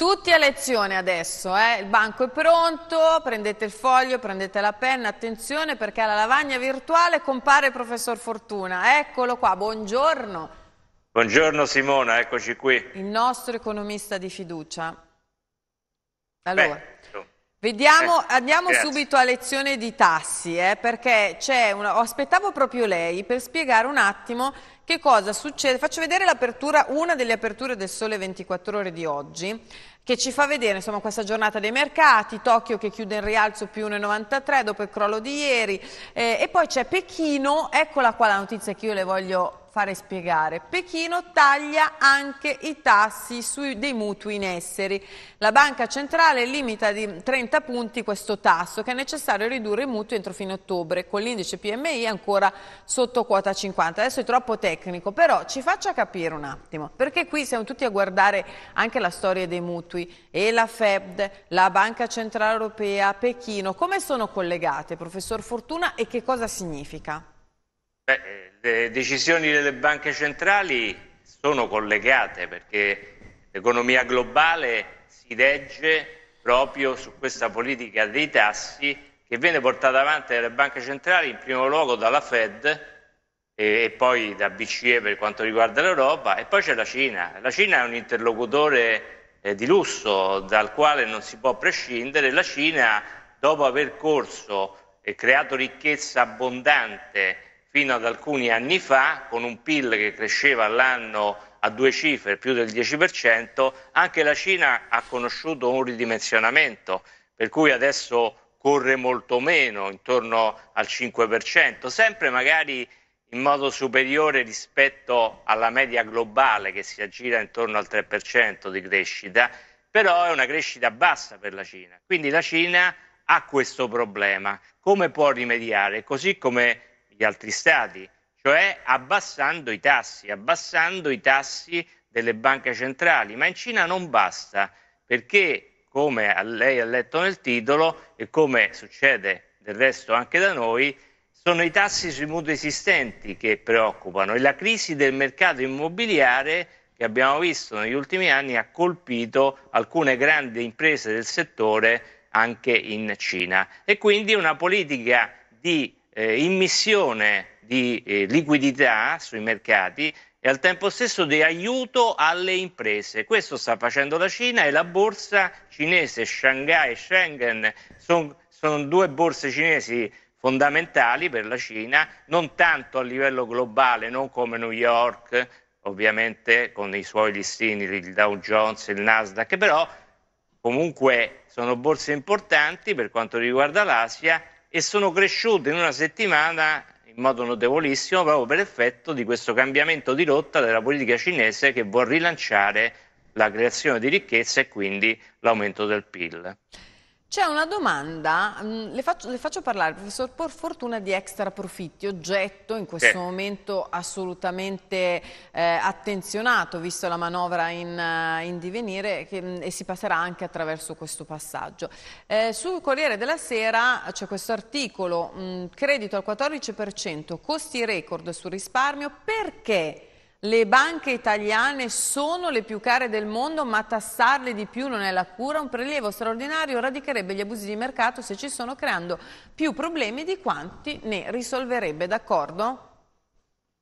Tutti a lezione adesso, eh? il banco è pronto, prendete il foglio, prendete la penna, attenzione perché alla lavagna virtuale compare il professor Fortuna, eccolo qua, buongiorno. Buongiorno Simona, eccoci qui. Il nostro economista di fiducia. Allora, Beh, vediamo, eh, andiamo grazie. subito a lezione di tassi, eh? perché una, aspettavo proprio lei per spiegare un attimo che cosa succede? Faccio vedere l'apertura, una delle aperture del Sole 24 Ore di oggi, che ci fa vedere insomma, questa giornata dei mercati, Tokyo che chiude in rialzo più 1,93 dopo il crollo di ieri, eh, e poi c'è Pechino, eccola qua la notizia che io le voglio fare spiegare. Pechino taglia anche i tassi sui, dei mutui in esseri. La banca centrale limita di 30 punti questo tasso che è necessario ridurre i mutui entro fine ottobre con l'indice PMI ancora sotto quota 50. Adesso è troppo tecnico, però ci faccia capire un attimo, perché qui siamo tutti a guardare anche la storia dei mutui e la Fed, la Banca Centrale Europea, Pechino, come sono collegate, professor Fortuna, e che cosa significa? Beh, eh, le decisioni delle banche centrali sono collegate perché l'economia globale si regge proprio su questa politica dei tassi che viene portata avanti dalle banche centrali in primo luogo dalla Fed e, poi da BCE per quanto riguarda l'Europa e poi c'è la Cina. La Cina è un interlocutore eh, di lusso dal quale non si può prescindere. La Cina dopo aver corso e creato ricchezza abbondante fino ad alcuni anni fa, con un PIL che cresceva all'anno a due cifre, più del 10%, anche la Cina ha conosciuto un ridimensionamento, per cui adesso corre molto meno, intorno al 5%, sempre magari in modo superiore rispetto alla media globale che si aggira intorno al 3% di crescita, però è una crescita bassa per la Cina. Quindi la Cina ha questo problema. Come può rimediare? Così come gli altri stati, cioè abbassando i tassi, abbassando i tassi delle banche centrali, ma in Cina non basta perché, come lei ha letto nel titolo e come succede del resto anche da noi, sono i tassi sui mutui esistenti che preoccupano e la crisi del mercato immobiliare che abbiamo visto negli ultimi anni ha colpito alcune grandi imprese del settore anche in Cina e quindi una politica di eh, immissione di eh, liquidità sui mercati e al tempo stesso di aiuto alle imprese. Questo sta facendo la Cina e la borsa cinese Shanghai e Schengen sono son due borse cinesi fondamentali per la Cina, non tanto a livello globale, non come New York, ovviamente con i suoi listini, il Dow Jones, il Nasdaq, però comunque sono borse importanti per quanto riguarda l'Asia e sono cresciute in una settimana in modo notevolissimo proprio per effetto di questo cambiamento di rotta della politica cinese che vuol rilanciare la creazione di ricchezza e quindi l'aumento del PIL. C'è una domanda, mm, le faccio, le faccio, parlare, professor Por Fortuna, di extra profitti, oggetto in questo sì. momento assolutamente eh, attenzionato, visto la manovra in, eh, in divenire, che, mm, e si passerà anche attraverso questo passaggio. Eh, sul Corriere della Sera c'è questo articolo, mh, mm, credito al 14%, costi record sul risparmio, perché le banche italiane sono le più care del mondo, ma tassarle di più non è la cura. Un prelievo straordinario radicherebbe gli abusi di mercato se ci sono, creando più problemi di quanti ne risolverebbe. D'accordo?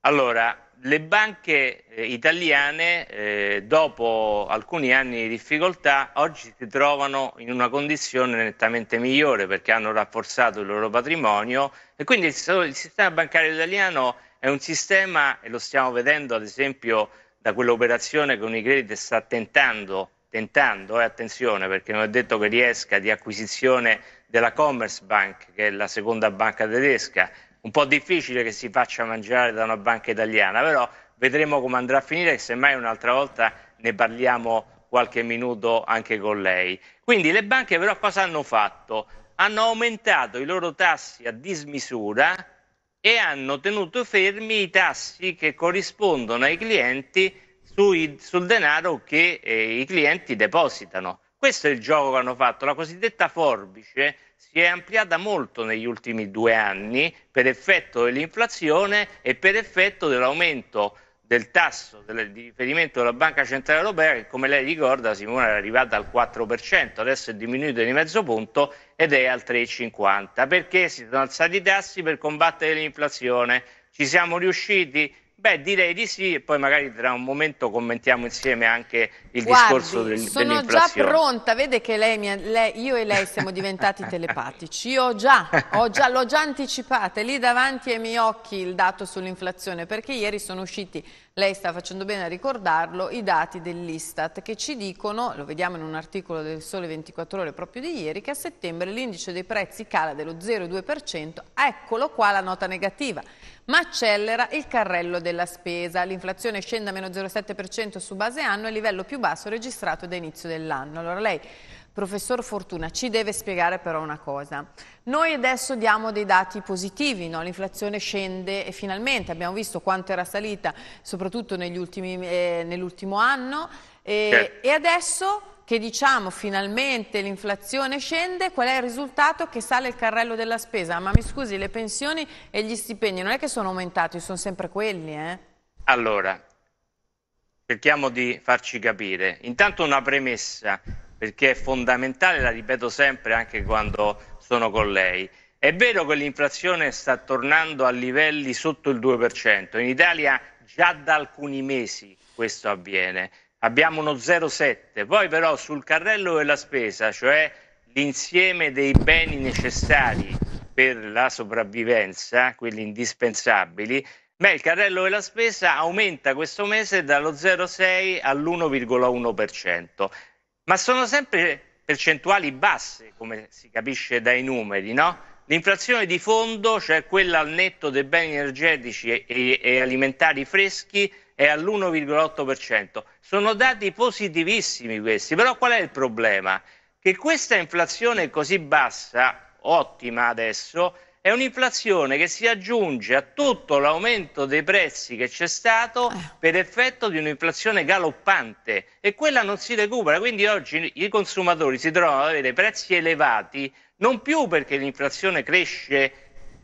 Allora, le banche eh, italiane, eh, dopo alcuni anni di difficoltà, oggi si trovano in una condizione nettamente migliore perché hanno rafforzato il loro patrimonio e quindi il, il sistema bancario italiano è un sistema, e lo stiamo vedendo ad esempio da quell'operazione che Unicredit sta tentando, tentando, eh, attenzione perché non è detto che riesca, di acquisizione della Commerzbank, che è la seconda banca tedesca. Un po' difficile che si faccia mangiare da una banca italiana, però vedremo come andrà a finire e semmai un'altra volta ne parliamo qualche minuto anche con lei. Quindi le banche però cosa hanno fatto? Hanno aumentato i loro tassi a dismisura e hanno tenuto fermi i tassi che corrispondono ai clienti sui, sul denaro che eh, i clienti depositano. Questo è il gioco che hanno fatto. La cosiddetta forbice si è ampliata molto negli ultimi due anni per effetto dell'inflazione e per effetto dell'aumento del tasso del, di riferimento della Banca Centrale Europea che come lei ricorda Simone era arrivata al 4%, adesso è diminuito di mezzo punto ed è al 3,50 perché si sono alzati i tassi per combattere l'inflazione, ci siamo riusciti? Beh, direi di sì, e poi magari tra un momento commentiamo insieme anche il Guardi, discorso del, sono già pronta, vede che lei, mia, lei, io e lei siamo diventati telepatici, io già, già l'ho già anticipata, lì davanti ai miei occhi il dato sull'inflazione, perché ieri sono usciti, lei sta facendo bene a ricordarlo, i dati dell'Istat che ci dicono, lo vediamo in un articolo del Sole 24 Ore proprio di ieri, che a settembre l'indice dei prezzi cala dello 0,2%, eccolo qua la nota negativa ma accelera il carrello della spesa. L'inflazione scende a meno 0,7% su base anno, il livello più basso registrato da inizio dell'anno. Allora lei, professor Fortuna, ci deve spiegare però una cosa. Noi adesso diamo dei dati positivi, no? l'inflazione scende e finalmente abbiamo visto quanto era salita, soprattutto eh, nell'ultimo anno, e, certo. e adesso che diciamo finalmente l'inflazione scende, qual è il risultato? Che sale il carrello della spesa. Ma mi scusi, le pensioni e gli stipendi non è che sono aumentati, sono sempre quelli, eh? Allora, cerchiamo di farci capire. Intanto una premessa, perché è fondamentale, la ripeto sempre anche quando sono con lei. È vero che l'inflazione sta tornando a livelli sotto il 2%, in Italia già da alcuni mesi questo avviene abbiamo uno 0,7, poi però sul carrello della spesa, cioè l'insieme dei beni necessari per la sopravvivenza, quelli indispensabili, beh, il carrello della spesa aumenta questo mese dallo 0,6 all'1,1%, ma sono sempre percentuali basse, come si capisce dai numeri, no? L'inflazione di fondo, cioè quella al netto dei beni energetici e, e alimentari freschi, è all'1,8%. Sono dati positivissimi questi, però qual è il problema? Che questa inflazione così bassa, ottima adesso, è un'inflazione che si aggiunge a tutto l'aumento dei prezzi che c'è stato eh. per effetto di un'inflazione galoppante e quella non si recupera. Quindi oggi i consumatori si trovano ad avere prezzi elevati non più perché l'inflazione cresce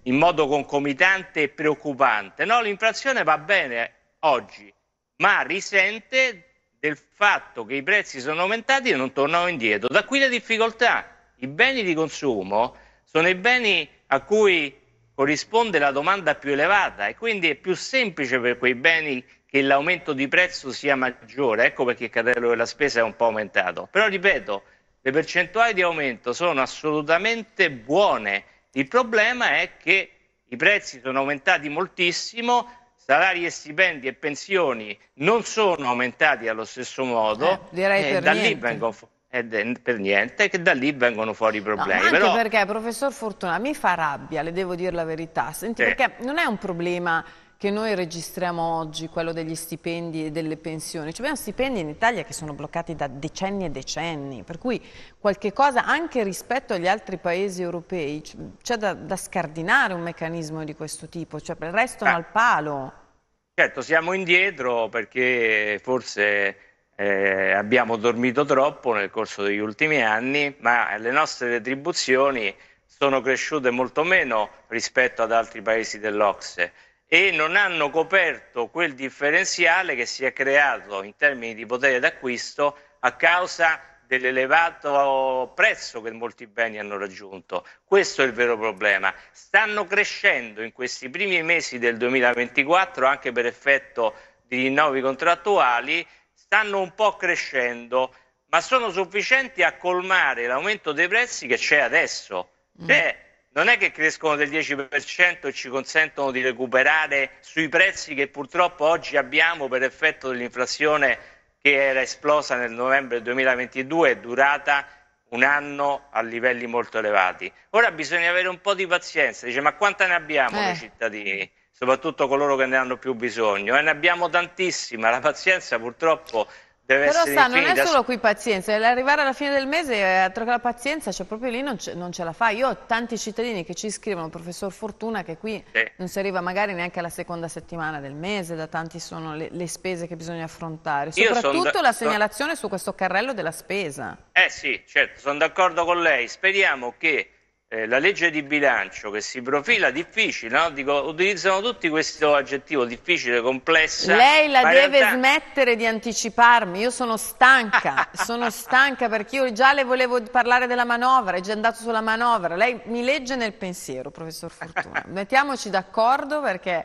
in modo concomitante e preoccupante, no? L'inflazione va bene, oggi, ma risente del fatto che i prezzi sono aumentati e non tornano indietro. Da qui le difficoltà. I beni di consumo sono i beni a cui corrisponde la domanda più elevata e quindi è più semplice per quei beni che l'aumento di prezzo sia maggiore, ecco perché il cartello della spesa è un po' aumentato. Però ripeto, le percentuali di aumento sono assolutamente buone. Il problema è che i prezzi sono aumentati moltissimo, salari e stipendi e pensioni non sono aumentati allo stesso modo, eh, e eh, da niente. lì vengono fuori eh, per niente che da lì vengono fuori i problemi. No, Però... perché, professor Fortuna, mi fa rabbia, le devo dire la verità. Senti, eh. perché non è un problema che noi registriamo oggi, quello degli stipendi e delle pensioni. Ci cioè, abbiamo stipendi in Italia che sono bloccati da decenni e decenni, per cui qualche cosa anche rispetto agli altri paesi europei c'è da, da, scardinare un meccanismo di questo tipo, cioè resto ah, al palo. Certo, siamo indietro perché forse eh, abbiamo dormito troppo nel corso degli ultimi anni, ma le nostre retribuzioni sono cresciute molto meno rispetto ad altri paesi dell'Ocse e non hanno coperto quel differenziale che si è creato in termini di potere d'acquisto a causa dell'elevato prezzo che molti beni hanno raggiunto. Questo è il vero problema. Stanno crescendo in questi primi mesi del 2024 anche per effetto di rinnovi contrattuali, stanno un po' crescendo, ma sono sufficienti a colmare l'aumento dei prezzi che c'è adesso. C'è mm non è che crescono del 10% e ci consentono di recuperare sui prezzi che purtroppo oggi abbiamo per effetto dell'inflazione che era esplosa nel novembre 2022 e durata un anno a livelli molto elevati. Ora bisogna avere un po' di pazienza, dice ma quanta ne abbiamo eh. noi cittadini? soprattutto coloro che ne hanno più bisogno. E eh, ne abbiamo tantissima, la pazienza purtroppo Deve Però sa, non è solo qui pazienza, eh, arrivare alla fine del mese, eh, altro che la pazienza, cioè proprio lì non ce, non ce la fa. Io ho tanti cittadini che ci scrivono, professor Fortuna, che qui sì. non si arriva magari neanche alla seconda settimana del mese, da tanti sono le, le spese che bisogna affrontare. Soprattutto la segnalazione su questo carrello della spesa. Eh sì, certo, sono d'accordo con lei. Speriamo che eh, la legge di bilancio che si profila difficile, no? Dico, utilizzano tutti questo aggettivo difficile, complessa. Lei la deve realtà... smettere di anticiparmi, io sono stanca, sono stanca perché io già le volevo parlare della manovra, è già andato sulla manovra, lei mi legge nel pensiero, professor Fortuna. Mettiamoci d'accordo perché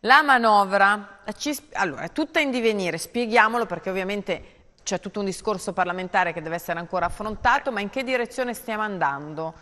la manovra, ci... allora, è tutta in divenire, spieghiamolo perché ovviamente c'è tutto un discorso parlamentare che deve essere ancora affrontato, ma in che direzione stiamo andando?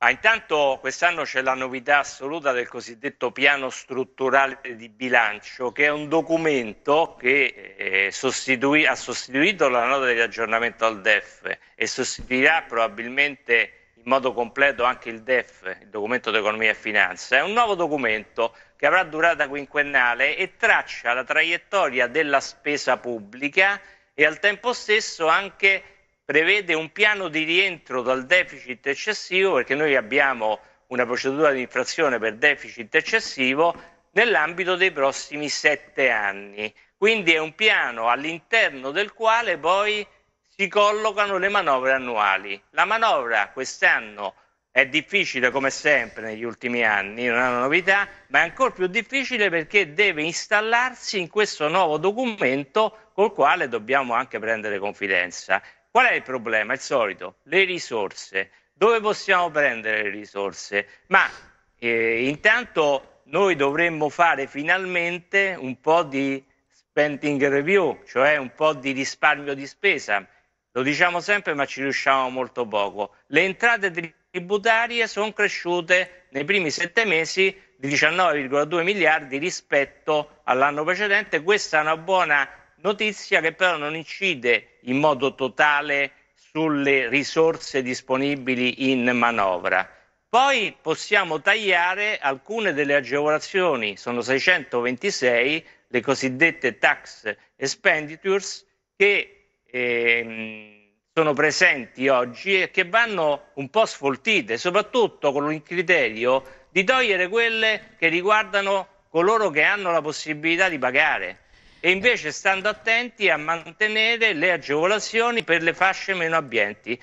Ah, intanto quest'anno c'è la novità assoluta del cosiddetto piano strutturale di bilancio, che è un documento che eh, sostitui, ha sostituito la nota di aggiornamento al DEF e sostituirà probabilmente in modo completo anche il DEF, il documento di economia e finanza. È un nuovo documento che avrà durata quinquennale e traccia la traiettoria della spesa pubblica e al tempo stesso anche prevede un piano di rientro dal deficit eccessivo, perché noi abbiamo una procedura di infrazione per deficit eccessivo, nell'ambito dei prossimi sette anni. Quindi è un piano all'interno del quale poi si collocano le manovre annuali. La manovra quest'anno è difficile come sempre negli ultimi anni, non è una novità, ma è ancora più difficile perché deve installarsi in questo nuovo documento col quale dobbiamo anche prendere confidenza. Qual è il problema? Il solito, le risorse. Dove possiamo prendere le risorse? Ma eh, intanto noi dovremmo fare finalmente un po' di spending review, cioè un po' di risparmio di spesa. Lo diciamo sempre, ma ci riusciamo molto poco. Le entrate tributarie sono cresciute nei primi sette mesi di 19,2 miliardi rispetto all'anno precedente. Questa è una buona notizia che però non incide in modo totale sulle risorse disponibili in manovra. Poi possiamo tagliare alcune delle agevolazioni, sono 626, le cosiddette tax expenditures, che eh, sono presenti oggi e che vanno un po' sfoltite, soprattutto con il criterio di togliere quelle che riguardano coloro che hanno la possibilità di pagare e invece stando attenti a mantenere le agevolazioni per le fasce meno abbienti.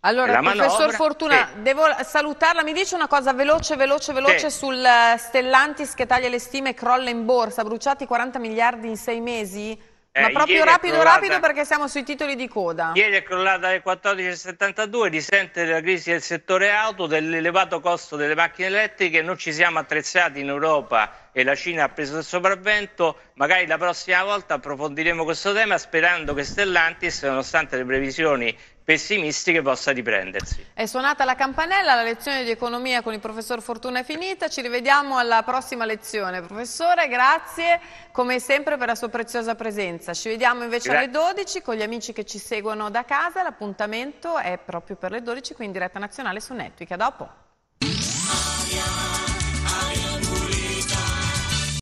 Allora, professor Fortuna, è... devo salutarla. Mi dice una cosa veloce, veloce, veloce sì. sul eh, Stellantis che taglia le stime e crolla in borsa, bruciati 40 miliardi in sei mesi? Eh, Ma proprio rapido, crollata... rapido perché siamo sui titoli di coda. Ieri è crollata alle 14.72, risente della crisi del settore auto, dell'elevato costo delle macchine elettriche, non ci siamo attrezzati in Europa e la Cina ha preso il sopravvento. Magari la prossima volta approfondiremo questo tema sperando che Stellantis, nonostante le previsioni pessimistiche, possa riprendersi. È suonata la campanella, la lezione di economia con il professor Fortuna è finita. Ci rivediamo alla prossima lezione. Professore, grazie come sempre per la sua preziosa presenza. Ci vediamo invece grazie. alle 12 con gli amici che ci seguono da casa. L'appuntamento è proprio per le 12, quindi in diretta nazionale su Netflix. A dopo.